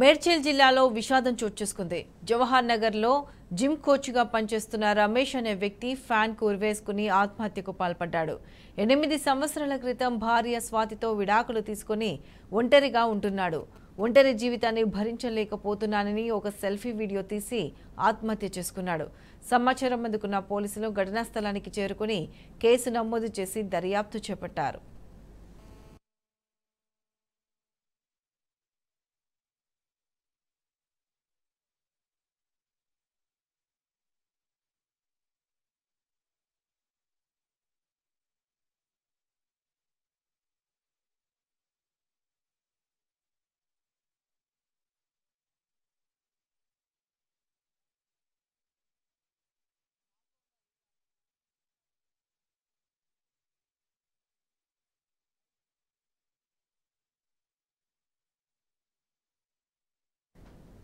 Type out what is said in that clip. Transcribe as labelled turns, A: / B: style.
A: మేడ్చల్ జిల్లాలో విషాదం చోటు చేసుకుంది జవహర్ నగర్లో జిమ్ కోచ్గా పనిచేస్తున్న రమేష్ అనే వ్యక్తి ఫ్యాన్ ఉరివేసుకుని ఆత్మహత్యకు పాల్పడ్డాడు ఎనిమిది సంవత్సరాల క్రితం భార్య స్వాతితో విడాకులు తీసుకుని ఒంటరిగా ఉంటున్నాడు ఒంటరి జీవితాన్ని భరించలేకపోతున్నానని ఒక సెల్ఫీ వీడియో తీసి ఆత్మహత్య చేసుకున్నాడు సమాచారం అందుకున్న పోలీసులు ఘటనా స్థలానికి చేరుకుని కేసు నమోదు చేసి దర్యాప్తు చేపట్టారు